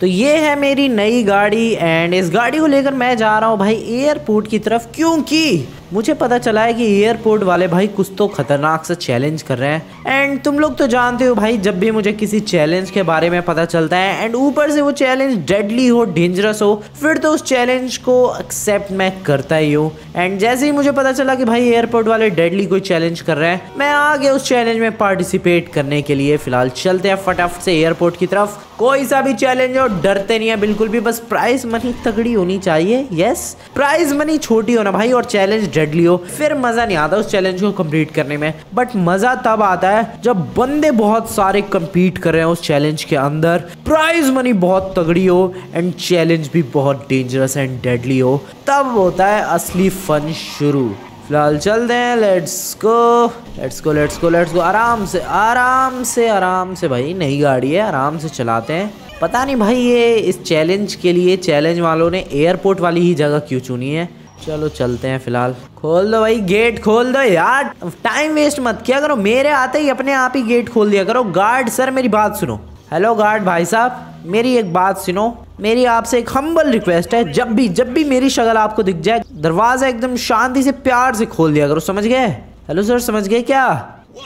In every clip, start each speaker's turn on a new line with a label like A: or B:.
A: तो ये है मेरी नई गाड़ी एंड इस गाड़ी को लेकर मैं जा रहा हूँ भाई एयरपोर्ट की तरफ क्योंकि मुझे पता चला है कि एयरपोर्ट वाले भाई कुछ तो खतरनाक सा चैलेंज कर रहे हैं एंड तुम लोग तो जानते हो भाई जब भी मुझे किसी चैलेंज के बारे में पता चलता है एंड ऊपर से वो चैलेंज डेडली हो डेंजरस हो फिर तो उस चैलेंज को एक्सेप्ट मैं करता ही हूँ एंड जैसे ही मुझे पता चला कि भाई एयरपोर्ट वाले डेडली कोई चैलेंज कर रहे हैं मैं आ गया उस चैलेंज में पार्टिसिपेट करने के लिए फिलहाल चलते हैं फटाफट से एयरपोर्ट की तरफ कोई सा भी चैलेंज हो डरते नहीं है बिल्कुल भी बस प्राइज मनी तगड़ी होनी चाहिए यस प्राइज मनी छोटी होना भाई और चैलेंज हेडेड लियो फिर मजा नहीं आता उस चैलेंज को कम्प्लीट करने में बट मजा तब आता है जब बंदे बहुत सारे कम्पीट कर रहे हैं उस चैलेंज के अंदर प्राइज मनी बहुत तगड़ी हो एंड चैलेंज भी बहुत डेंजरस एंड डेडली हो तब होता है असली फन शुरू फिलहाल चलते हैं let's go let's go let's go let's go आराम से आराम से आराम से भाई नई गाड़ी है आराम से चलाते हैं पता नहीं भाई ये इस चैलेंज के लिए चैलेंज वालों ने एयरपोर्ट वाली ही जगह क्यों चुनी है चलो चलते हैं फिलहाल खोल दो भाई गेट खोल दो यार टाइम वेस्ट मत किया करो मेरे आते ही अपने आप ही गेट खोल दिया करो गार्ड सर मेरी बात सुनो हेलो गार्ड भाई साहब मेरी एक बात सुनो मेरी आपसे एक हम्बल रिक्वेस्ट है जब भी जब भी मेरी शक्ल आपको दिख जाए दरवाज़ा एकदम शांति से प्यार से खोल दिया करो समझ गए हेलो सर समझ गए क्या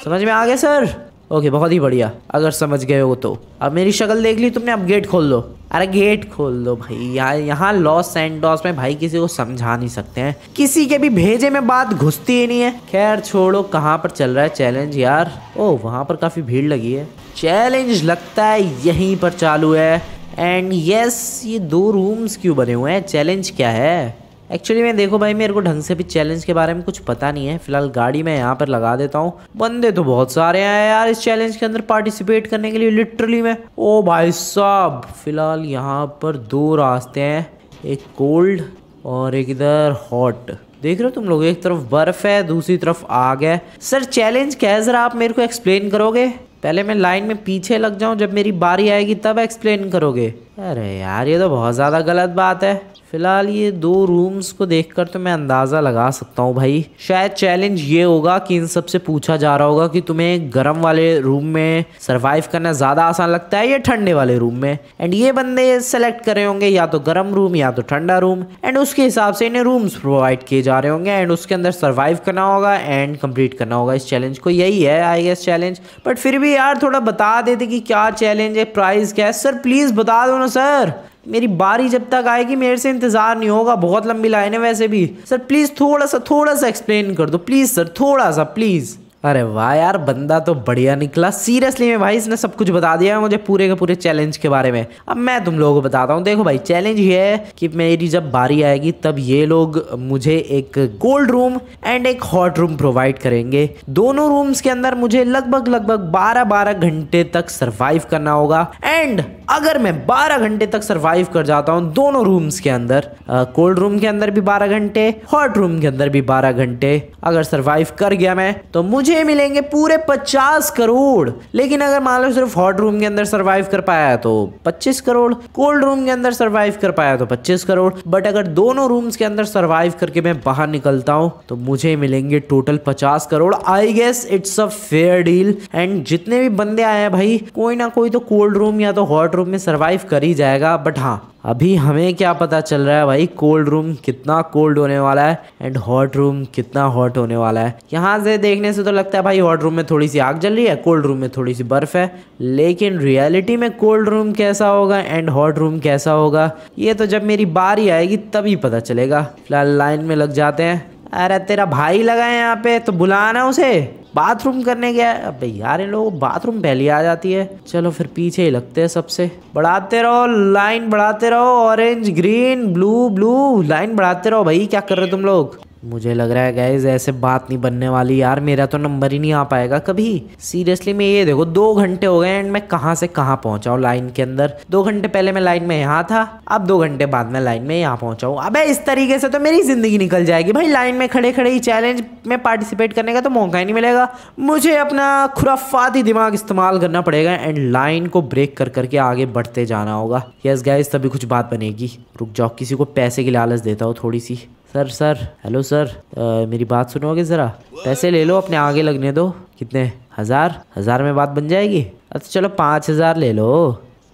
A: समझ में आ गया सर ओके बहुत ही बढ़िया अगर समझ गए हो तो अब मेरी शक्ल देख ली तुमने अब गेट खोल दो अरे गेट खोल दो भाई यहाँ यहाँ लॉस एंड में भाई किसी को समझा नहीं सकते हैं किसी के भी भेजे में बात घुसती ही नहीं है खैर छोड़ो कहाँ पर चल रहा है चैलेंज यार ओ वहाँ पर काफ़ी भीड़ लगी है चैलेंज लगता है यहीं पर चालू है एंड यस yes, ये दो रूम्स क्यों बने हुए हैं चैलेंज क्या है एक्चुअली मैं देखो भाई मेरे को ढंग से भी चैलेंज के बारे में कुछ पता नहीं है फिलहाल गाड़ी मैं यहाँ पर लगा देता हूँ बंदे तो बहुत सारे आए यार इस चैलेंज के अंदर पार्टिसिपेट करने के लिए लिटरली मैं ओ भाई साहब फिलहाल यहाँ पर दो रास्ते हैं एक कोल्ड और एक इधर हॉट देख रहे हो तुम लोग एक तरफ बर्फ है दूसरी तरफ आग है सर चैलेंज क्या है जरा आप मेरे को एक्सप्लेन करोगे पहले मैं लाइन में पीछे लग जाऊं जब मेरी बारी आएगी तब एक्सप्लेन करोगे अरे यार ये तो बहुत ज़्यादा गलत बात है फिलहाल ये दो रूम्स को देखकर तो मैं अंदाज़ा लगा सकता हूँ भाई शायद चैलेंज ये होगा कि इन सबसे पूछा जा रहा होगा कि तुम्हें गर्म वाले रूम में सर्वाइव करना ज़्यादा आसान लगता है या ठंडे वाले रूम में एंड ये बंदे सेलेक्ट करे होंगे या तो गर्म रूम या तो ठंडा रूम एंड उसके हिसाब से इन्हें रूम्स प्रोवाइड किए जा रहे होंगे एंड उसके अंदर सर्वाइव करना होगा एंड कम्प्लीट करना होगा इस चैलेंज को यही है आई गेस चैलेंज बट फिर भी यार थोड़ा बता देते कि क्या चैलेंज है प्राइस क्या है सर प्लीज़ बता दो ना सर मेरी बारी जब तक आएगी मेरे से इंतज़ार नहीं होगा बहुत लंबी लाइन है वैसे भी सर प्लीज़ थोड़ा सा थोड़ा सा एक्सप्लेन कर दो प्लीज़ सर थोड़ा सा प्लीज़ अरे वाह यार बंदा तो बढ़िया निकला सीरियसली में भाई इसने सब कुछ बता दिया मुझे पूरे के पूरे चैलेंज के बारे में अब मैं तुम लोगों को बताता हूँ देखो भाई चैलेंज ये है कि मेरी जब बारी आएगी तब ये लोग मुझे एक गोल्ड रूम एंड एक हॉट रूम प्रोवाइड करेंगे दोनों रूम्स के अंदर मुझे लगभग लगभग बारह बारह घंटे तक सर्वाइव करना होगा एंड अगर मैं बारह घंटे तक सरवाइव कर जाता हूँ दोनों रूम्स के अंदर कोल्ड रूम के अंदर भी बारह घंटे हॉट रूम के अंदर भी बारह घंटे अगर सरवाइव कर गया मैं तो मुझे मुझे मिलेंगे पूरे पचास करोड़ लेकिन अगर मान लो सिर्फ हॉट रूम के अंदर सर्वाइव कर पाया तो पच्चीस करोड़ कोल्ड रूम के अंदर सर्वाइव कर पाया तो पच्चीस करोड़ बट अगर दोनों रूम्स के अंदर सर्वाइव करके मैं बाहर निकलता हूँ तो मुझे मिलेंगे टोटल पचास crore I guess it's a fair deal and जितने भी बंदे आए हैं भाई कोई ना कोई तो कोल्ड रूम या तो हॉट रूम में सर्वाइव कर ही जाएगा बट हाँ अभी हमें क्या पता चल रहा है भाई कोल्ड रूम कितना कोल्ड होने वाला है एंड हॉट रूम कितना हॉट होने वाला है यहाँ से देखने से तो लगता है भाई हॉट रूम में थोड़ी सी आग जल रही है कोल्ड रूम में थोड़ी सी बर्फ़ है लेकिन रियलिटी में कोल्ड रूम कैसा होगा एंड हॉट रूम कैसा होगा ये तो जब मेरी बारी आएगी तभी पता चलेगा फिलहाल लाइन में लग जाते हैं अरे तेरा भाई लगा है यहाँ पे तो बुलाना उसे बाथरूम करने गया है अबे यार इन लोगों बाथरूम पहले आ जाती है चलो फिर पीछे ही लगते हैं सबसे बढ़ाते रहो लाइन बढ़ाते रहो orange green blue blue line बढ़ाते रहो भाई क्या कर रहे तुम लोग मुझे लग रहा है गैज ऐसे बात नहीं बनने वाली यार मेरा तो नंबर ही नहीं आ पाएगा कभी सीरियसली मैं ये देखो दो घंटे हो गए एंड मैं कहाँ से कहाँ पहुंचा हूँ लाइन के अंदर दो घंटे पहले मैं लाइन में यहाँ था अब दो घंटे बाद में लाइन में यहाँ पहुंचा हूँ अब इस तरीके से तो मेरी जिंदगी निकल जाएगी भाई लाइन में खड़े खड़े ही चैलेंज में पार्टिसिपेट करने का तो मौका ही नहीं मिलेगा मुझे अपना खुराफाती दिमाग इस्तेमाल करना पड़ेगा एंड लाइन को ब्रेक कर करके आगे बढ़ते जाना होगा यस गैस तभी कुछ बात बनेगी रुक जाओ किसी को पैसे की लालच देता हो थोड़ी सी सर सर हेलो सर आ, मेरी बात सुनोगे ज़रा पैसे ले लो अपने आगे लगने दो कितने हज़ार हज़ार में बात बन जाएगी अच्छा चलो पाँच हज़ार ले लो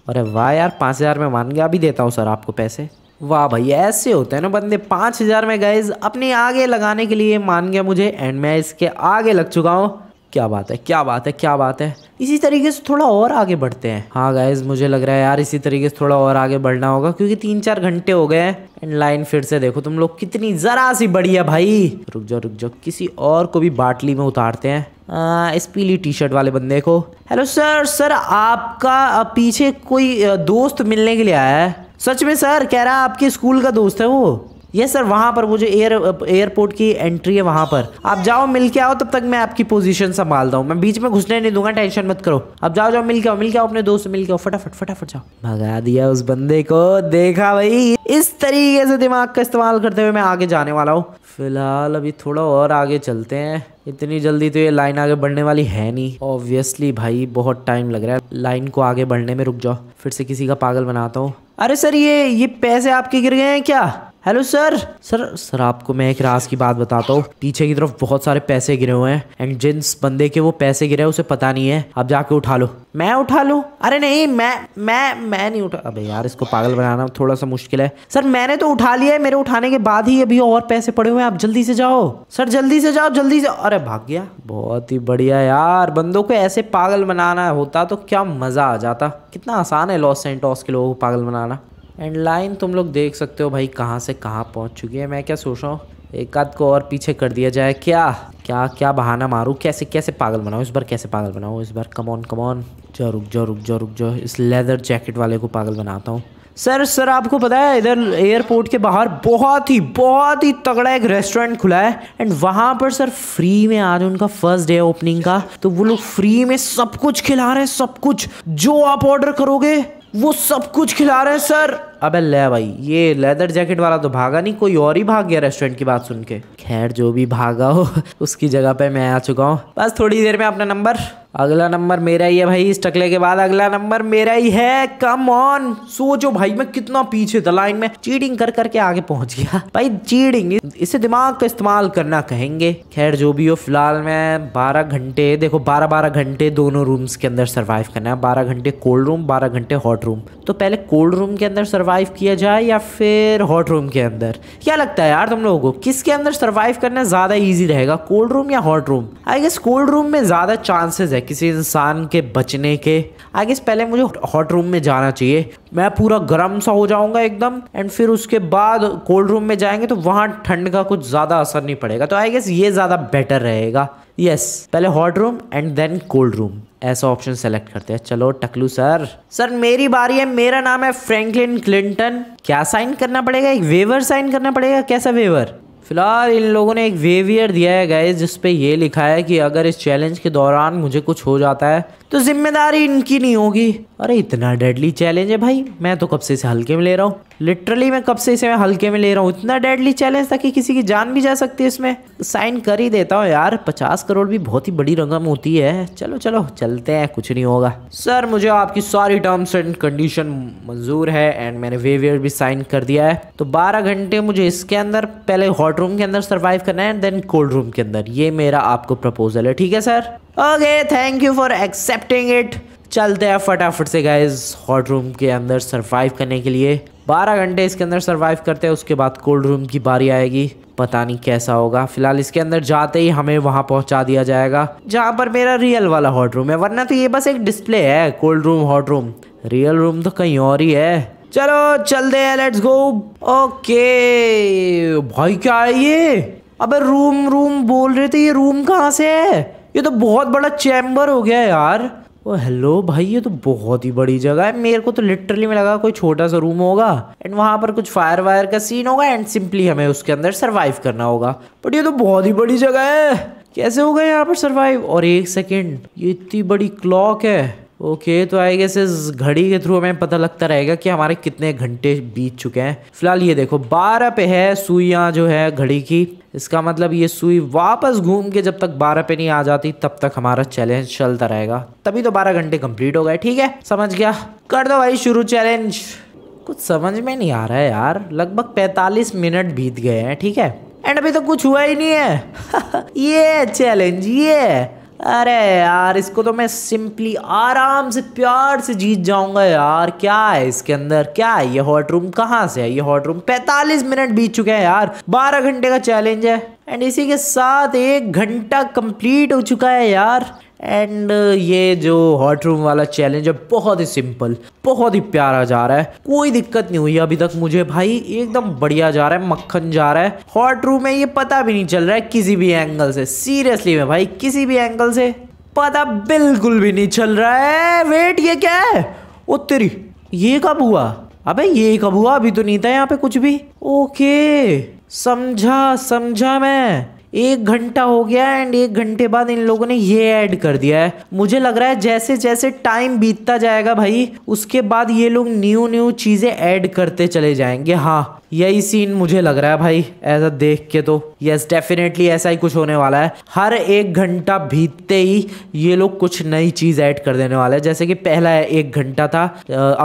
A: अरे वाह यार पाँच हज़ार में मान गया अभी देता हूँ सर आपको पैसे वाह भाई ऐसे होते हैं ना बंदे पाँच हज़ार में गए अपने आगे लगाने के लिए मान गया मुझे एंड मैं इसके आगे लग चुका हूँ क्या बात है क्या बात है क्या बात है इसी तरीके से थोड़ा और आगे बढ़ते हैं हाँ गाइज मुझे लग रहा है यार इसी तरीके से थोड़ा और आगे बढ़ना होगा क्योंकि तीन चार घंटे हो गए हैं लाइन फिर से देखो तुम लोग कितनी जरा सी बड़ी है भाई रुक जाओ रुक जाओ किसी और को भी बाटली में उतारते हैं इस पीली टी शर्ट वाले बंदे को हेलो सर सर आपका पीछे कोई दोस्त मिलने के लिए आया है सच में सर कह रहा है आपके स्कूल का दोस्त है वो ये सर वहाँ पर वो जो एयर एयरपोर्ट की एंट्री है वहाँ पर आप जाओ मिल के आओ तब तक मैं आपकी पोजीशन संभालता हूँ मैं बीच में घुसने नहीं दूंगा टेंशन मत करो अब जाओ जाओ मिल के आओ मिल के आओ अपने दोस्त से मिल के आओ फटाफट फटाफट जाओ भगा दिया उस बंदे को देखा भाई इस तरीके से दिमाग का इस्तेमाल करते हुए मैं आगे जाने वाला हूँ फिलहाल अभी थोड़ा और आगे चलते हैं इतनी जल्दी तो ये लाइन आगे बढ़ने वाली है नहीं ऑब्वियसली भाई बहुत टाइम लग रहा है लाइन को आगे बढ़ने में रुक जाओ फिर से किसी का पागल बनाता हूँ अरे सर ये ये पैसे आपके गिर गए हैं क्या हेलो सर सर सर आपको मैं एक राज की बात बताता हूँ पीछे की तरफ बहुत सारे पैसे गिरे हुए हैं एंड जिन बंदे के वो पैसे गिरे उसे पता नहीं है आप जाके उठा लो मैं उठा लू अरे नहीं मैं मैं मैं नहीं उठा अबे यार इसको पागल बनाना थोड़ा सा मुश्किल है सर मैंने तो उठा लिया है मेरे उठाने के बाद ही अभी और पैसे पड़े हुए हैं आप जल्दी से जाओ सर जल्दी से जाओ जल्दी से अरे भाग गया बहुत ही बढ़िया यार बंदों को ऐसे पागल बनाना होता तो क्या मज़ा आ जाता कितना आसान है लॉस सेंटोस के लोगों को पागल बनाना एंड लाइन तुम लोग देख सकते हो भाई कहाँ से कहाँ पहुँच चुकी है मैं क्या सोच रहा हूँ एक आध को और पीछे कर दिया जाए क्या क्या क्या बहाना मारूँ कैसे कैसे पागल बनाऊँ इस बार कैसे पागल बनाऊँ इस बार कमॉन कमॉन जो रुक जो रुक जो रुक जो इस लेदर जैकेट वाले को पागल बनाता हूँ सर सर आपको पता है इधर एयरपोर्ट के बाहर बहुत ही बहुत ही तगड़ा एक रेस्टोरेंट खुला है एंड वहाँ पर सर फ्री में आज उनका फर्स्ट डे ओपनिंग का तो वो लोग फ्री में सब कुछ खिला रहे हैं सब कुछ जो आप ऑर्डर करोगे वो सब कुछ खिला रहे हैं सर अबे ले भाई ये लेदर जैकेट वाला तो भागा नहीं कोई और ही भाग गया रेस्टोरेंट की बात सुन के खैर जो भी भागा हो उसकी जगह पे मैं आ चुका हूँ बस थोड़ी देर में अपना नंबर अगला नंबर मेरा ही है भाई इस टकले के बाद अगला नंबर मेरा ही है कम ऑन सोचो भाई मैं कितना पीछे था लाइन में चीटिंग कर करके आगे पहुंच गया भाई चीटिंग इसे दिमाग का इस्तेमाल करना कहेंगे खैर जो भी हो फिलहाल मैं बारह घंटे देखो बारह बारह घंटे दोनों रूम्स के अंदर सर्वाइव करना है बारह घंटे कोल्ड रूम बारह घंटे हॉट रूम तो पहले कोल्ड रूम के अंदर सर्वाइव किया जाए या फिर हॉट रूम के अंदर क्या लगता है यार तुम लोगों को किसके अंदर सर्वाइव करना ज़्यादा ईजी रहेगा कोल्ड रूम या hot room I guess cold room में ज़्यादा चांसेस है किसी इंसान के बचने के आई गेस पहले मुझे हॉट रूम में जाना चाहिए मैं पूरा गर्म सा हो जाऊंगा एकदम एंड फिर उसके बाद कोल्ड रूम में जाएंगे तो वहां ठंड का कुछ ज़्यादा असर नहीं पड़ेगा तो आई गेस ये ज़्यादा बेटर रहेगा यस yes, पहले hot room and then cold room ऐसा ऑप्शन सेलेक्ट करते हैं चलो टकलू सर सर मेरी बारी है मेरा नाम है फ्रैंकलिन क्लिंटन क्या साइन करना पड़ेगा एक वेवर साइन करना पड़ेगा कैसा वेवर फिलहाल इन लोगों ने एक वेवियर दिया है गाइज जिस पे ये लिखा है कि अगर इस चैलेंज के दौरान मुझे कुछ हो जाता है तो जिम्मेदारी इनकी नहीं होगी अरे इतना डेडली चैलेंज है भाई मैं तो कब से इसे हल्के में ले रहा हूँ लिटरली मैं कब से इसे मैं हल्के में ले रहा हूँ इतना डेडली चैलेंज था कि किसी की जान भी जा सकती है इसमें साइन कर ही देता हूँ यार पचास करोड़ भी बहुत ही बड़ी रकम होती है चलो चलो चलते हैं कुछ नहीं होगा सर मुझे आपकी सारी टर्म्स एंड कंडीशन मंजूर है एंड मैंने वेवियर भी साइन कर दिया है तो बारह घंटे मुझे इसके अंदर पहले हॉट हॉट रूम के अंदर सर्वाइव करना है एंड देन कोल्ड रूम के अंदर ये मेरा आपको प्रपोजल है ठीक है sir okay thank you for accepting it चलते हैं फटाफट से गाइज हॉट रूम के अंदर सर्वाइव करने के लिए बारह घंटे इसके अंदर सर्वाइव करते हैं उसके बाद कोल्ड रूम की बारी आएगी पता नहीं कैसा होगा फिलहाल इसके अंदर जाते ही हमें वहां पहुंचा दिया जाएगा जहां पर मेरा रियल वाला हॉट रूम है वरना तो ये बस एक डिस्प्ले है cold room hot room real room तो कहीं और ही है चलो चलते हैं लेट्स गो ओके भाई क्या है ये अबे रूम रूम बोल रहे थे ये रूम कहाँ से है ये तो बहुत बड़ा चैम्बर हो गया यार ओ हेलो भाई ये तो बहुत ही बड़ी जगह है मेरे को तो लिटरली में लगा कोई छोटा सा रूम होगा एंड वहां पर कुछ फायर वायर का सीन होगा एंड सिंपली हमें उसके अंदर सर्वाइव करना होगा बट ये तो बहुत ही बड़ी जगह है कैसे होगा यहाँ पर सर्वाइव और एक सेकेंड ये इतनी बड़ी क्लॉक है ओके तो आई गेस इस घड़ी के थ्रू हमें पता लगता रहेगा कि हमारे कितने घंटे बीत चुके हैं फिलहाल ये देखो बारह पे है सुइयाँ जो है घड़ी की इसका मतलब ये सुई वापस घूम के जब तक बारह पे नहीं आ जाती तब तक हमारा चैलेंज चलता रहेगा तभी तो बारह घंटे कंप्लीट हो गए ठीक है समझ गया कर दो भाई शुरू चैलेंज कुछ समझ में नहीं आ रहा है यार लगभग पैंतालीस मिनट बीत गए हैं ठीक है एंड अभी तो कुछ हुआ ही नहीं है ये चैलेंज ये अरे यार इसको तो मैं सिंपली आराम से प्यार से जीत जाऊंगा यार क्या है इसके अंदर क्या है ये हॉट रूम कहाँ से है ये हॉट रूम 45 मिनट बीत चुके हैं यार 12 घंटे का चैलेंज है एंड इसी के साथ एक घंटा कंप्लीट हो चुका है यार एंड uh, ये जो हॉट रूम वाला चैलेंज है बहुत ही सिंपल बहुत ही प्यारा जा रहा है कोई दिक्कत नहीं हुई अभी तक मुझे भाई एकदम बढ़िया जा रहा है मक्खन जा रहा है हॉट रूम में ये पता भी नहीं चल रहा है किसी भी एंगल से सीरियसली में भाई किसी भी एंगल से पता बिल्कुल भी नहीं चल रहा है वेट ये क्या है ओ तेरी ये कब हुआ अबे ये कब हुआ अभी तो नहीं था यहाँ पे कुछ भी ओके समझा समझा मैं एक घंटा हो गया एंड एक घंटे बाद इन लोगों ने ये ऐड कर दिया है मुझे लग रहा है जैसे जैसे टाइम बीतता जाएगा भाई उसके बाद ये लोग न्यू न्यू चीज़ें ऐड करते चले जाएंगे हाँ यही सीन मुझे लग रहा है भाई ऐसा देख के तो यस डेफिनेटली ऐसा ही कुछ होने वाला है हर एक घंटा बीतते ही ये लोग कुछ नई चीज़ ऐड कर देने वाले हैं जैसे कि पहला एक घंटा था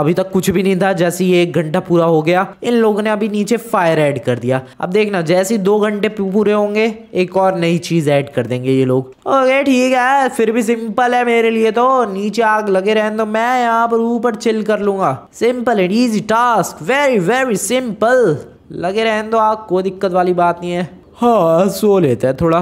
A: अभी तक कुछ भी नहीं था जैसे ही एक घंटा पूरा हो गया इन लोगों ने अभी नीचे फायर ऐड कर दिया अब देखना जैसे ही दो घंटे पूरे होंगे एक और नई चीज़ ऐड कर देंगे ये लोग ओके ठीक है फिर भी सिंपल है मेरे लिए तो नीचे आग लगे रहें तो मैं यहाँ पर ऊपर चिल कर लूंगा simple and easy task very very simple लगे रहने दो आग कोई दिक्कत वाली बात नहीं है हाँ सो लेते हैं थोड़ा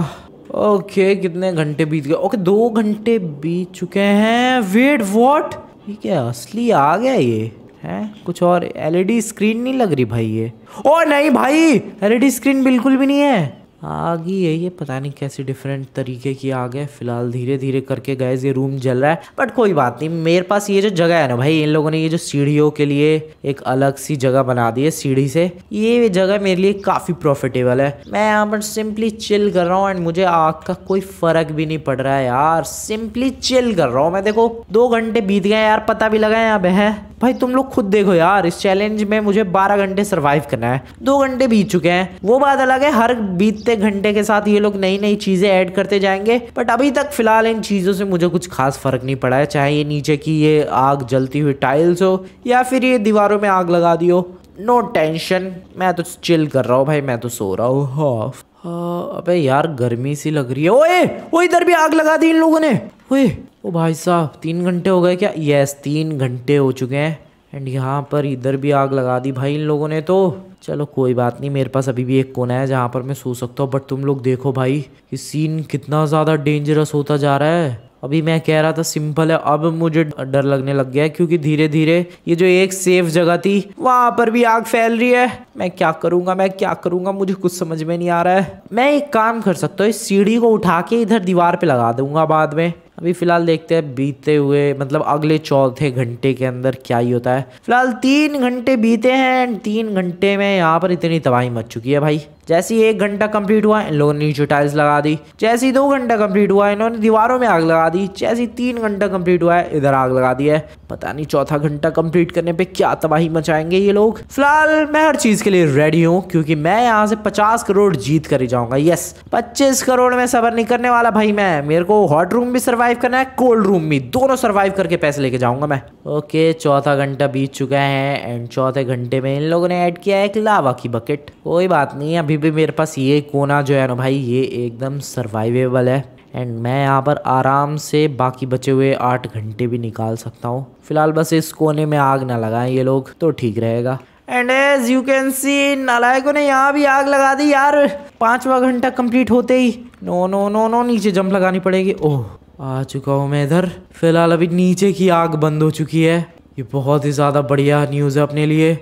A: ओके कितने घंटे बीत गए ओके दो घंटे बीत चुके हैं वेट वॉट ये क्या असली आ गया ये है कुछ और एलईडी स्क्रीन e नहीं लग रही भाई ये ओ नहीं भाई एलईडी स्क्रीन e बिल्कुल भी नहीं है आग ही है ये पता नहीं कैसे डिफरेंट तरीके की आग है फिलहाल धीरे धीरे करके गए ये रूम जल रहा है बट कोई बात नहीं मेरे पास ये जो जगह है ना भाई इन लोगों ने ये जो सीढ़ियों के लिए एक अलग सी जगह बना दी है सीढ़ी से ये जगह मेरे लिए काफ़ी प्रॉफिटेबल है मैं यहाँ पर सिंपली चिल कर रहा हूँ एंड मुझे आग का कोई फ़र्क भी नहीं पड़ रहा है यार सिंपली चिल कर रहा हूँ मैं देखो दो घंटे बीत गए यार पता भी लगा यहाँ पे है भाई तुम लोग खुद देखो यार इस चैलेंज में मुझे बारह घंटे सर्वाइव करना है दो घंटे बीत चुके हैं वो बात अलग है हर बीतते बीतते घंटे के साथ ये लोग नई नई चीज़ें ऐड करते जाएंगे बट अभी तक फिलहाल इन चीज़ों से मुझे कुछ खास फ़र्क नहीं पड़ा है चाहे ये नीचे की ये आग जलती हुई टाइल्स हो या फिर ये दीवारों में आग लगा दियो हो नो टेंशन मैं तो चिल कर रहा हूँ भाई मैं तो सो रहा हूँ हाँ, हाँ अबे यार गर्मी सी लग रही है ओए वो इधर भी आग लगा दी इन लोगों ने ओए ओ भाई साहब तीन घंटे हो गए क्या यस तीन घंटे हो चुके हैं एंड यहाँ पर इधर भी आग लगा दी भाई इन लोगों ने तो चलो कोई बात नहीं मेरे पास अभी भी एक कोना है जहाँ पर मैं सो सकता हूँ बट तुम लोग देखो भाई ये सीन कितना ज़्यादा डेंजरस होता जा रहा है अभी मैं कह रहा था सिंपल है अब मुझे डर लगने लग गया है क्योंकि धीरे धीरे ये जो एक सेफ जगह थी वहां पर भी आग फैल रही है मैं क्या करूंगा मैं क्या करूंगा मुझे कुछ समझ में नहीं आ रहा है मैं एक काम कर सकता हूँ इस सीढ़ी को उठा के इधर दीवार पे लगा दूंगा बाद में अभी फ़िलहाल देखते हैं बीते हुए मतलब अगले चौथे घंटे के अंदर क्या ही होता है फिलहाल तीन घंटे बीते हैं तीन घंटे में यहाँ पर इतनी तबाही मच चुकी है भाई जैसे ही एक घंटा कंप्लीट हुआ इन लोगों ने नीचे टाइल्स लगा दी जैसे ही दो घंटा कंप्लीट हुआ इन्होंने दीवारों में आग लगा दी जैसे ही तीन घंटा कंप्लीट हुआ है इधर आग लगा दी है पता नहीं चौथा घंटा कंप्लीट करने पे क्या तबाही मचाएंगे ये लोग फिलहाल मैं हर चीज के लिए रेडी हूँ क्योंकि मैं यहाँ से पचास करोड़ जीत कर ही जाऊंगा यस पच्चीस करोड़ में सबर नहीं करने वाला भाई मैं मेरे को हॉट रूम भी सर्वाइव करना है कोल्ड रूम भी दोनों सर्वाइव करके पैसे लेके जाऊंगा मैं ओके चौथा घंटा बीत चुका है एंड चौथे घंटे में इन लोगों ने एड किया है एक लावा की बकेट कोई बात नहीं अभी अभी भी मेरे पास ये कोना जो है ना भाई ये एकदम सर्वाइवेबल है एंड मैं यहाँ पर आराम से बाकी बचे हुए आठ घंटे भी निकाल सकता हूँ फिलहाल बस इस कोने में आग ना लगाएं ये लोग तो ठीक रहेगा and as you can see नलायकों ने यहाँ भी आग लगा दी यार पांचवा घंटा कंप्लीट होते ही नो नो नो नो नीचे जंप लगानी पड़ेगी ओह आ चुका हूँ मैं इधर फिलहाल अभी नीचे की आग बंद हो चुकी है ये बहुत ही ज़्यादा बढ़िया न्यूज़ है अपने लिए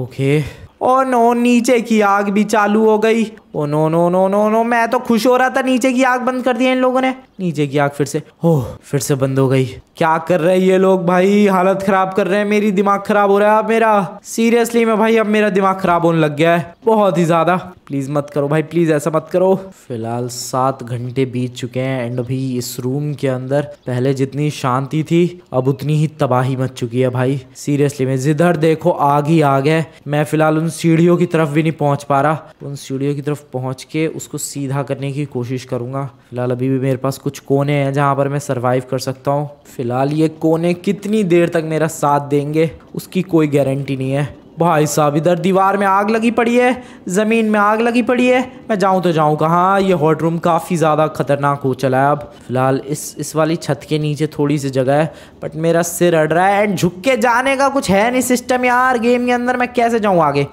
A: ओके और नो नीचे की आग भी चालू हो गई oh no no no no no मैं तो खुश हो रहा था नीचे की आग बंद कर दी है इन लोगों ने नीचे की आग फिर से हो फिर से बंद हो गई क्या कर रहे हैं ये लोग भाई हालत खराब कर रहे हैं मेरी दिमाग खराब हो रहा है अब मेरा सीरियसली मैं भाई अब मेरा दिमाग खराब होने लग गया है बहुत ही ज्यादा प्लीज मत करो भाई प्लीज ऐसा मत करो फिलहाल सात घंटे बीत चुके हैं एंड अभी इस रूम के अंदर पहले जितनी शांति थी अब उतनी ही तबाही मच चुकी है भाई सीरियसली मैं जिधर देखो आग ही आग है मैं फिलहाल उन सीढ़ियों की तरफ भी नहीं पहुंच पा रहा उन सीढ़ियों की तरफ पहुंच के उसको सीधा करने की कोशिश करूँगा फिलहाल अभी भी मेरे पास कुछ कोने हैं जहाँ पर मैं सरवाइव कर सकता हूँ फिलहाल ये कोने कितनी देर तक मेरा साथ देंगे उसकी कोई गारंटी नहीं है भाई साहब इधर दीवार में आग लगी पड़ी है ज़मीन में आग लगी पड़ी है मैं जाऊं तो जाऊं कहाँ ये हॉट रूम काफ़ी ज़्यादा खतरनाक हो चला है अब फिलहाल इस इस वाली छत के नीचे थोड़ी सी जगह है बट मेरा सिर अड़ रहा है एंड झुक के जाने का कुछ है नहीं सिस्टम यार गेम के अंदर मैं कैसे जाऊँ आगे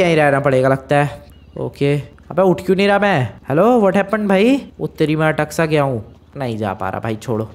A: यहीं रहना पड़ेगा लगता है ओके अबे उठ क्यों नहीं रहा मैं हेलो व्हाट हैपन भाई उत्तरी मैं अटक सा गया हूँ नहीं जा पा रहा भाई छोड़ो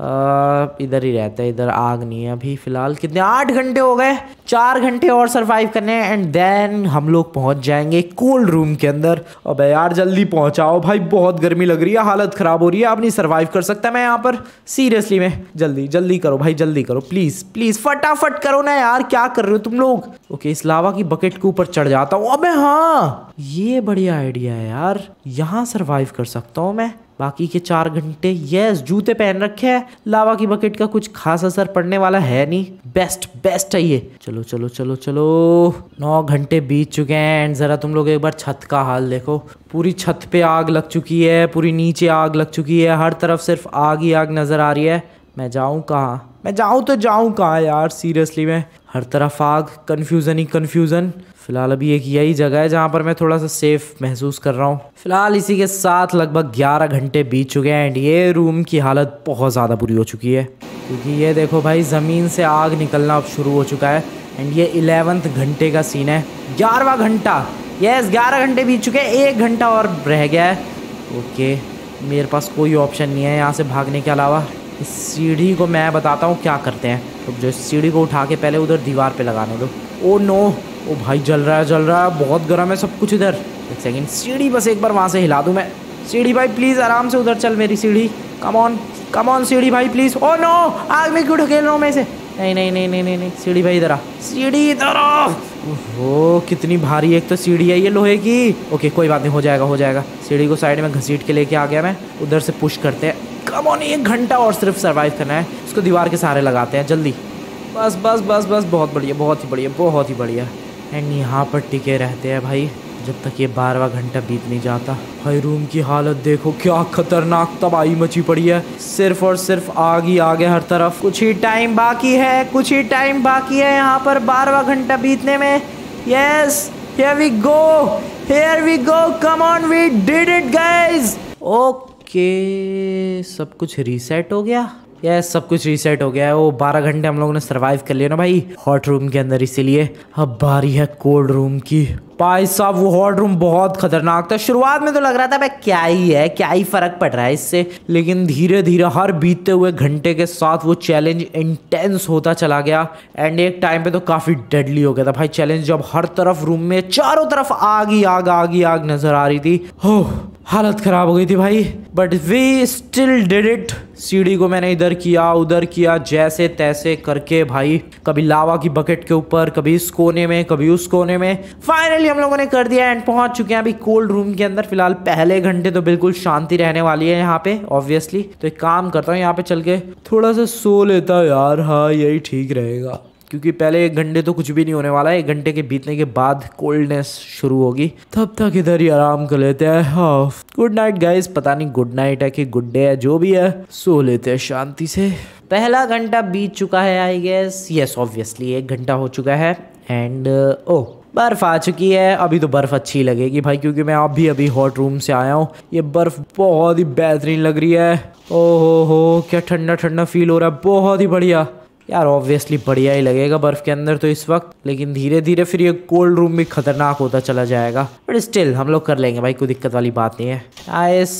A: इधर ही रहता है इधर आग नहीं है अभी फिलहाल कितने आठ घंटे हो गए चार घंटे और सरवाइव करने हैं एंड देन हम लोग पहुंच जाएंगे कोल्ड रूम के अंदर अब यार जल्दी पहुंचाओ भाई बहुत गर्मी लग रही है हालत ख़राब हो रही है आप नहीं सर्वाइव कर सकता मैं यहाँ पर सीरियसली मैं जल्दी जल्दी करो भाई जल्दी करो प्लीज़ प्लीज़ फटाफट करो ना यार क्या कर रहे हो तुम लोग ओके इस लावा की बकेट के ऊपर चढ़ जाता हूँ अब हाँ ये बढ़िया आइडिया है यार यहाँ सर्वाइव कर सकता हूँ मैं बाकी के चार घंटे यस जूते पहन रखे हैं लावा की बकेट का कुछ खास असर पड़ने वाला है नहीं बेस्ट बेस्ट है ये चलो चलो चलो चलो नौ घंटे बीत चुके हैं एंड ज़रा तुम लोग एक बार छत का हाल देखो पूरी छत पे आग लग चुकी है पूरी नीचे आग लग चुकी है हर तरफ सिर्फ आग ही आग नज़र आ रही है मैं जाऊँ कहाँ मैं जाऊँ तो जाऊँ कहाँ यार सीरियसली मैं हर तरफ आग कन्फ्यूज़न ही कन्फ्यूज़न फ़िलहाल अभी एक यही जगह है जहाँ पर मैं थोड़ा सा सेफ महसूस कर रहा हूँ फ़िलहाल इसी के साथ लगभग 11 घंटे बीत चुके हैं एंड ये रूम की हालत बहुत ज़्यादा बुरी हो चुकी है क्योंकि ये देखो भाई ज़मीन से आग निकलना अब शुरू हो चुका है एंड ये इलेवंथ घंटे का सीन है ग्यारहवा घंटा यस ग्यारह घंटे बीत चुके हैं एक घंटा और रह गया है ओके मेरे पास कोई ऑप्शन नहीं है यहाँ से भागने के अलावा इस सीढ़ी को मैं बताता हूँ क्या करते हैं तो जो सीढ़ी को उठा के पहले उधर दीवार पे लगाने दो ओ oh नो ओ भाई जल रहा है जल रहा है बहुत गर्म है सब कुछ इधर एक सेकेंड सीढ़ी बस एक बार वहाँ से हिला दूँ मैं सीढ़ी भाई प्लीज़ आराम से उधर चल मेरी सीढ़ी कम ऑन कम ऑन सीढ़ी भाई प्लीज़ ओ नो आग में क्यों ढकेल रहा हूँ मैं इसे नहीं नहीं नहीं नहीं नहीं नहीं सीढ़ी भाई इधर आ सीढ़ी इधर आ ओहो कितनी भारी एक तो सीढ़ी है ये लोहे की ओके कोई बात नहीं हो जाएगा हो जाएगा सीढ़ी को साइड में घसीट के लेके आ गया मैं उधर से पुश करते हैं कम ऑन एक घंटा और सिर्फ सर्वाइव करना है उसको दीवार के सहारे लगाते हैं जल्दी बस बस बस बस बहुत बढ़िया बहुत ही बढ़िया बहुत ही बढ़िया एंड यहाँ पर टिके रहते हैं भाई जब तक ये बारहवा घंटा बीत नहीं जाता भाई रूम की हालत देखो क्या खतरनाक तबाही मची पड़ी है सिर्फ और सिर्फ आग ही आग है हर तरफ कुछ ही टाइम बाकी है कुछ ही टाइम बाकी है यहाँ पर बारहवा घंटा बीतने में yes here we go here we go come on we did it guys okay सब कुछ रीसेट हो गया यह सब कुछ रीसेट हो गया है वो बारह घंटे हम लोगों ने सरवाइव कर लिया ना भाई हॉट रूम के अंदर इसीलिए अब बारी है कोल्ड रूम की भाई साहब वो हॉट रूम बहुत खतरनाक था शुरुआत में तो लग रहा था भाई क्या ही है क्या ही फर्क पड़ रहा है इससे लेकिन धीरे धीरे हर बीतते हुए घंटे के साथ वो चैलेंज इंटेंस होता चला गया एंड एक टाइम पे तो काफ़ी डेडली हो गया था भाई चैलेंज जब हर तरफ रूम में चारों तरफ आग ही आग आग ही आग नजर आ रही थी हो हालत खराब हो गई थी भाई but we still did it सीढ़ी को मैंने इधर किया उधर किया जैसे तैसे करके भाई कभी लावा की बकेट के ऊपर कभी इस कोने में कभी उस कोने में फाइनली फाइनली हम लोगों ने कर दिया एंड पहुंच चुके हैं अभी कोल्ड रूम के अंदर फिलहाल पहले घंटे तो बिल्कुल शांति रहने वाली है यहाँ पे ऑब्वियसली तो एक काम करता हूँ यहाँ पे चल के थोड़ा सा सो लेता यार हाँ यही ठीक रहेगा क्योंकि पहले एक घंटे तो कुछ भी नहीं होने वाला है एक घंटे के बीतने के बाद कोल्डनेस शुरू होगी तब तक इधर ही आराम कर लेते हैं हाँ गुड नाइट गाइस पता नहीं गुड नाइट है कि गुड डे है जो भी है सो लेते हैं शांति से पहला घंटा बीत चुका है आई गेस यस ऑब्वियसली एक घंटा हो चुका है एंड ओ बर्फ़ आ चुकी है अभी तो बर्फ़ अच्छी लगेगी भाई क्योंकि मैं अभी अभी हॉट रूम से आया हूँ ये बर्फ़ बहुत ही बेहतरीन लग रही है ओहो हो क्या ठंडा ठंडा फील हो रहा है बहुत ही बढ़िया यार ऑब्वियसली बढ़िया ही लगेगा बर्फ़ के अंदर तो इस वक्त लेकिन धीरे धीरे फिर ये कोल्ड रूम भी खतरनाक होता चला जाएगा बट स्टिल हम लोग कर लेंगे भाई कोई दिक्कत वाली बात नहीं है आइस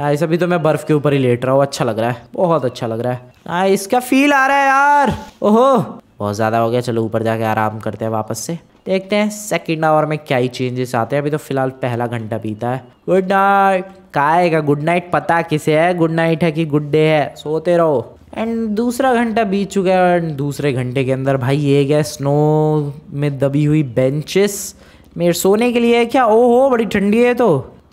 A: आइस अभी तो मैं बर्फ़ के ऊपर ही लेट रहा हूँ अच्छा लग रहा है बहुत अच्छा लग रहा है आइस का फील आ रहा है यार ओहो बहुत ज़्यादा हो गया चलो ऊपर जाके आराम करते हैं वापस से देखते हैं सेकेंड आवर में क्या ही चेंजेस आते हैं अभी तो फिलहाल पहला घंटा बीता है गुड नाइट खाएगा गुड नाइट पता किसे है गुड नाइट है कि गुड डे है सोते रहो एंड दूसरा घंटा बीत चुका है एंड दूसरे घंटे के अंदर भाई ये क्या स्नो में दबी हुई बेंचेस मेरे सोने के लिए है क्या हो बड़ी ठंडी है तो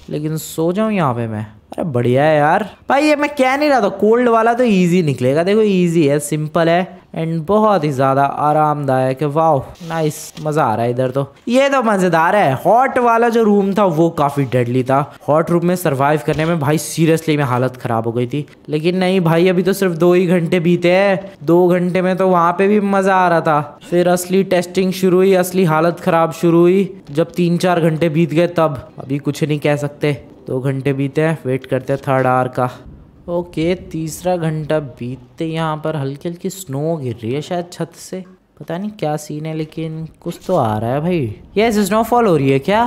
A: लेकिन सो जाऊँ यहाँ पे मैं अरे बढ़िया है यार भाई ये मैं कह नहीं रहा था कोल्ड वाला तो इजी निकलेगा देखो इजी है सिंपल है एंड बहुत ही ज़्यादा आरामदायक है वाह नाइस मज़ा आ रहा है इधर तो ये तो मज़ेदार है हॉट वाला जो रूम था वो काफ़ी डेडली था हॉट रूम में सरवाइव करने में भाई सीरियसली में हालत ख़राब हो गई थी लेकिन नहीं भाई अभी तो सिर्फ दो ही घंटे बीते हैं दो घंटे में तो वहाँ पे भी मज़ा आ रहा था फिर असली टेस्टिंग शुरू हुई असली हालत ख़राब शुरू हुई जब तीन चार घंटे बीत गए तब अभी कुछ नहीं कह सकते दो घंटे बीते हैं वेट करते हैं थर्ड आवर का ओके तीसरा घंटा बीतते यहाँ पर हल्की हल्की स्नो गिर रही है शायद छत से पता नहीं क्या सीन है लेकिन कुछ तो आ रहा है भाई ये स्नोफॉल हो रही है क्या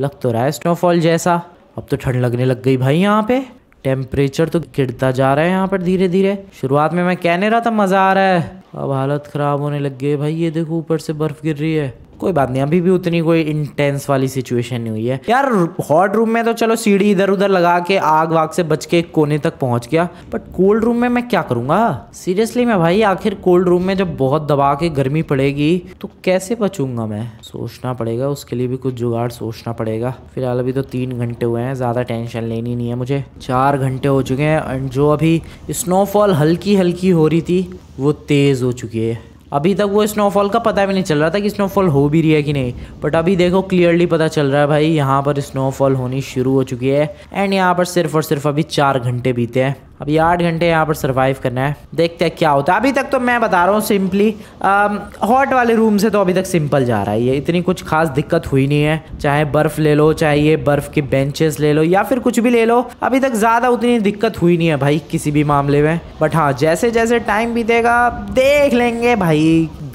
A: लग तो रहा है स्नोफॉल जैसा अब तो ठंड लगने लग गई भाई यहाँ पे टेम्परेचर तो गिरता जा रहा है यहाँ पर धीरे धीरे शुरुआत में मैं कहने रहा था मज़ा आ रहा है अब हालत ख़राब होने लग गई भाई ये देखो ऊपर से बर्फ़ गिर रही है कोई बात नहीं अभी भी उतनी कोई इंटेंस वाली सिचुएशन नहीं हुई है यार हॉट रूम में तो चलो सीढ़ी इधर उधर लगा के आग वाग से बच के कोने तक पहुंच गया बट कोल्ड रूम में मैं क्या करूंगा सीरियसली मैं भाई आखिर कोल्ड रूम में जब बहुत दबा के गर्मी पड़ेगी तो कैसे बचूंगा मैं सोचना पड़ेगा उसके लिए भी कुछ जुगाड़ सोचना पड़ेगा फिलहाल अभी तो तीन घंटे हुए हैं ज़्यादा टेंशन लेनी नहीं है मुझे चार घंटे हो चुके हैं एंड जो अभी स्नोफॉल हल्की हल्की हो रही थी वो तेज़ हो चुकी है अभी तक वो स्नोफॉल का पता भी नहीं चल रहा था कि स्नोफॉल हो भी रही है कि नहीं बट अभी देखो क्लियरली पता चल रहा है भाई यहाँ पर स्नोफॉल होनी शुरू हो चुकी है एंड यहाँ पर सिर्फ और सिर्फ अभी चार घंटे बीते हैं अभी आठ घंटे यहाँ पर सर्वाइव करना है देखते हैं क्या होता है अभी तक तो मैं बता रहा हूँ सिंपली हॉट वाले रूम से तो अभी तक सिंपल जा रहा है ये इतनी कुछ खास दिक्कत हुई नहीं है चाहे बर्फ ले लो चाहे ये बर्फ के बेंचेस ले लो या फिर कुछ भी ले लो अभी तक ज़्यादा उतनी दिक्कत हुई नहीं है भाई किसी भी मामले में बट हाँ जैसे जैसे टाइम बीतेगा देख लेंगे भाई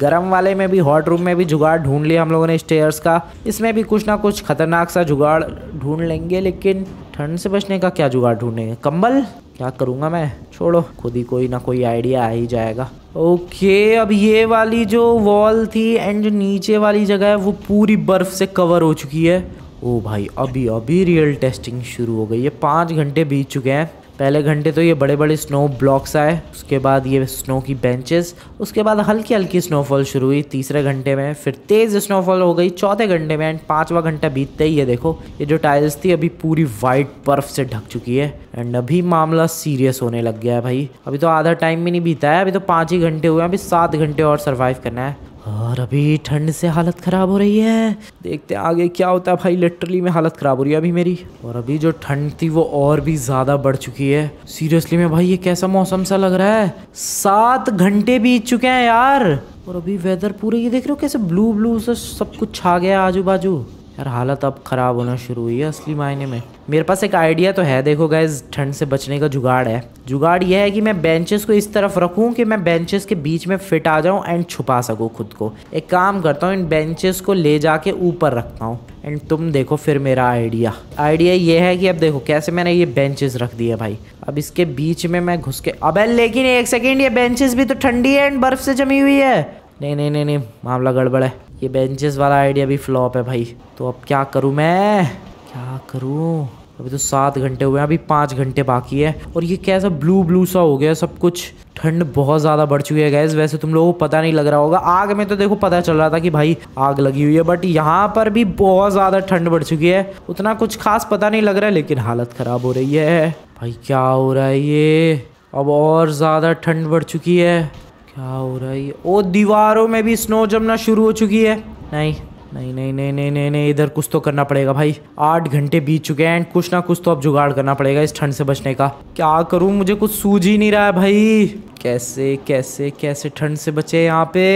A: गर्म वाले में भी हॉट रूम में भी जुगाड़ ढूंढ लिया हम लोगों ने स्टेयर्स का इसमें भी कुछ ना कुछ खतरनाक सा जुगाड़ ढूंढ लेंगे लेकिन ठंड से बचने का क्या जुगाड़ ढूंढेंगे कंबल क्या करूँगा मैं छोड़ो खुद ही कोई ना कोई आइडिया आ ही जाएगा ओके अब ये वाली जो वॉल थी एंड जो नीचे वाली जगह है वो पूरी बर्फ़ से कवर हो चुकी है ओ भाई अभी अभी रियल टेस्टिंग शुरू हो गई है पाँच घंटे बीत चुके हैं पहले घंटे तो ये बड़े बड़े स्नो ब्लॉक्स आए उसके बाद ये स्नो की बेंचेस उसके बाद हल्की हल्की स्नोफॉल शुरू हुई तीसरे घंटे में फिर तेज़ स्नोफॉल हो गई चौथे घंटे में एंड पाँचवा घंटा बीतते ही ये देखो ये जो टाइल्स थी अभी पूरी वाइट बर्फ से ढक चुकी है एंड अभी मामला सीरियस होने लग गया है भाई अभी तो आधा टाइम भी नहीं बीता है अभी तो पाँच ही घंटे हुए हैं अभी सात घंटे और सर्वाइव करना है और अभी ठंड से हालत ख़राब हो रही है देखते हैं आगे क्या होता है भाई लिटरली में हालत ख़राब हो रही है अभी मेरी और अभी जो ठंड थी वो और भी ज़्यादा बढ़ चुकी है सीरियसली में भाई ये कैसा मौसम सा लग रहा है सात घंटे बीत चुके हैं यार और अभी वेदर पूरे ये देख रहे हो कैसे ब्लू ब्लू से सब कुछ छा गया आजू बाजू यार हालत अब ख़राब होना शुरू हुई है असली मायने में मेरे पास एक आइडिया तो है देखो गैस ठंड से बचने का जुगाड़ है जुगाड़ यह है कि मैं बेंचेस को इस तरफ रखूं कि मैं बेंचेस के बीच में फिट आ जाऊं एंड छुपा सकूं खुद को एक काम करता हूँ इन बेंचेस को ले जाके ऊपर रखता हूँ एंड तुम देखो फिर मेरा आइडिया आइडिया ये है कि अब देखो कैसे मैंने ये बेंचेस रख दिए भाई अब इसके बीच में मैं घुस के अब लेकिन एक सेकेंड ये बेंचेस भी तो ठंडी है एंड बर्फ से जमी हुई है नहीं नहीं नहीं नहीं मामला गड़बड़ है ये बेंचेस वाला आइडिया भी फ्लॉप है भाई तो अब क्या करूँ मैं क्या करूँ अभी तो सात घंटे हुए हैं अभी पाँच घंटे बाकी है और ये कैसा ब्लू ब्लू सा हो गया सब कुछ ठंड बहुत ज़्यादा बढ़ चुकी है गैस वैसे तुम लोगों को पता नहीं लग रहा होगा आग में तो देखो पता चल रहा था कि भाई आग लगी हुई है बट यहाँ पर भी बहुत ज़्यादा ठंड बढ़ चुकी है उतना कुछ खास पता नहीं लग रहा है लेकिन हालत ख़राब हो रही है भाई क्या हो रहा है ये अब और ज़्यादा ठंड बढ़ चुकी है क्या हो रहा है ओ दीवारों में भी स्नो जमना शुरू हो चुकी है नहीं नहीं नहीं नहीं नहीं नहीं नहीं इधर कुछ तो करना पड़ेगा भाई आठ घंटे बीत चुके हैं एंड कुछ ना कुछ तो अब जुगाड़ करना पड़ेगा इस ठंड से बचने का क्या करूं मुझे कुछ सूझ ही नहीं रहा है भाई कैसे कैसे कैसे ठंड से बचे यहाँ पे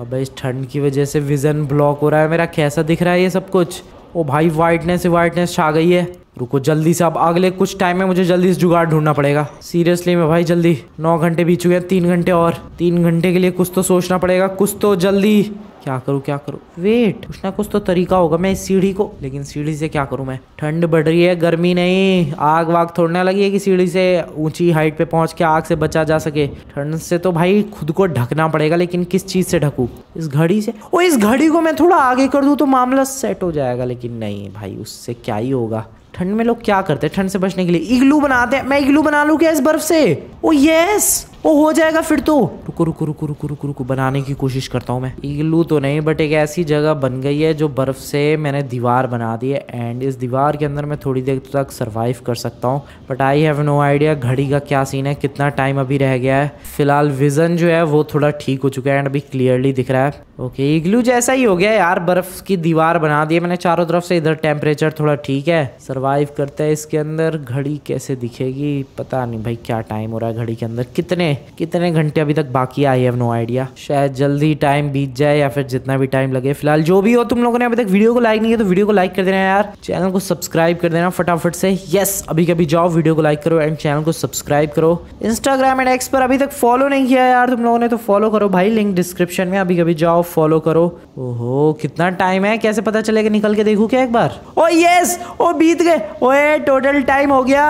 A: अब इस ठंड की वजह से विजन ब्लॉक हो रहा है मेरा कैसा दिख रहा है ये सब कुछ ओ भाई वाइटनेस वाइटनेस छा गई है रुको जल्दी से अब अगले कुछ टाइम में मुझे जल्दी से जुगाड़ ढूंढना पड़ेगा सीरियसली मैं भाई जल्दी नौ घंटे बीत चुके हैं तीन घंटे और तीन घंटे के लिए कुछ तो सोचना पड़ेगा कुछ तो जल्दी क्या करूँ क्या करूँ वेट कुछ ना कुछ तो तरीका होगा मैं इस सीढ़ी को लेकिन सीढ़ी से क्या करूँ मैं ठंड बढ़ रही है गर्मी नहीं आग वाग थोड़ने लगी है कि सीढ़ी से ऊंची हाइट पे पहुंच के आग से बचा जा सके ठंड से तो भाई खुद को ढकना पड़ेगा लेकिन किस चीज़ से ढकू इस घड़ी से ओ इस घड़ी को मैं थोड़ा आगे कर दूँ तो मामला सेट हो जाएगा लेकिन नहीं भाई उससे क्या ही होगा ठंड में लोग क्या करते हैं ठंड से बचने के लिए इग्लू बनाते हैं मैं इग्लू बना लूँ क्या इस बर्फ से ओ यस ओ हो जाएगा फिर तो रुको रुको रुको रुको रुको रुको बनाने की कोशिश करता हूँ मैं इग्लू तो नहीं बट एक ऐसी जगह बन गई है जो बर्फ से मैंने दीवार बना दी है एंड इस दीवार के अंदर मैं थोड़ी देर तक सर्वाइव कर सकता हूँ but I have no idea घड़ी का क्या सीन है कितना टाइम अभी रह गया है फिलहाल विजन जो है वो थोड़ा ठीक हो चुका है एंड अभी क्लियरली दिख रहा है ओके इग्लू जैसा ही हो गया यार बर्फ की दीवार बना दी है मैंने चारों तरफ से इधर टेम्परेचर थोड़ा ठीक है सर्व सरवाइव करता है इसके अंदर घड़ी कैसे दिखेगी पता नहीं भाई क्या टाइम हो रहा है घड़ी के अंदर कितने कितने घंटे अभी तक बाकी आई हैव नो आइडिया शायद जल्दी टाइम बीत जाए या फिर जितना भी टाइम लगे फिलहाल जो भी हो तुम लोगों ने अभी तक वीडियो को लाइक नहीं किया तो वीडियो को लाइक कर देना यार चैनल को सब्सक्राइब कर देना फटाफट से यस अभी कभी जाओ वीडियो को लाइक करो एंड चैनल को सब्सक्राइब करो इंस्टाग्राम एंड एक्स पर अभी तक फॉलो नहीं किया यार तुम लोगों ने तो फॉलो करो भाई लिंक डिस्क्रिप्शन में अभी कभी जाओ फॉलो करो ओहो कितना टाइम है कैसे पता चलेगा निकल के देखू क्या एक बार ओ यस ओ बीत गए नीचे ओए टोटल टाइम हो गया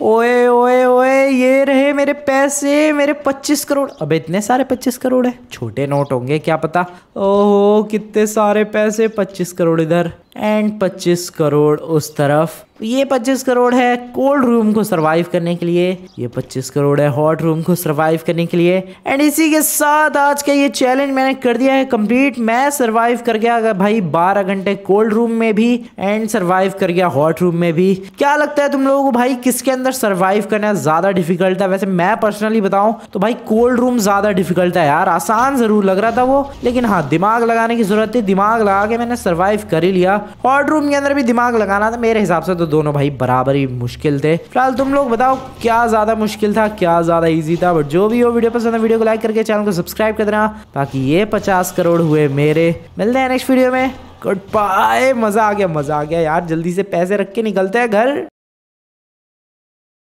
A: ओए ओए ओए ये रहे मेरे पैसे मेरे 25 करोड़ अबे इतने सारे 25 करोड़ है छोटे नोट होंगे क्या पता ओहो कितने सारे पैसे 25 करोड़ इधर एंड 25 करोड़ उस तरफ ये 25 करोड़ है कोल्ड रूम को सरवाइव करने के लिए ये 25 करोड़ है हॉट रूम को सरवाइव करने के लिए एंड इसी के साथ आज का ये चैलेंज मैंने कर दिया है कंप्लीट मैं सरवाइव कर गया अगर भाई 12 घंटे कोल्ड रूम में भी एंड सरवाइव कर गया हॉट रूम में भी क्या लगता है तुम लोगों को भाई किसके अंदर सर्वाइव करना ज्यादा डिफिकल्ट है वैसे मैं पर्सनली बताऊं तो भाई कोल्ड रूम ज्यादा डिफिकल्ट है यार आसान जरूर लग रहा था वो लेकिन हाँ दिमाग लगाने की जरूरत थी दिमाग लगा के मैंने सर्वाइव कर ही लिया हॉट रूम के अंदर भी दिमाग लगाना था मेरे हिसाब से तो दोनों भाई बराबर ही मुश्किल थे फिलहाल तुम लोग बताओ क्या ज़्यादा मुश्किल था क्या ज़्यादा ईजी था बट जो भी हो वीडियो पसंद है वीडियो को लाइक करके चैनल को सब्सक्राइब कर देना बाकी ये पचास करोड़ हुए मेरे मिलते हैं नेक्स्ट वीडियो में गुड बाय मज़ा आ गया मज़ा आ गया यार जल्दी से पैसे रख के निकलते हैं घर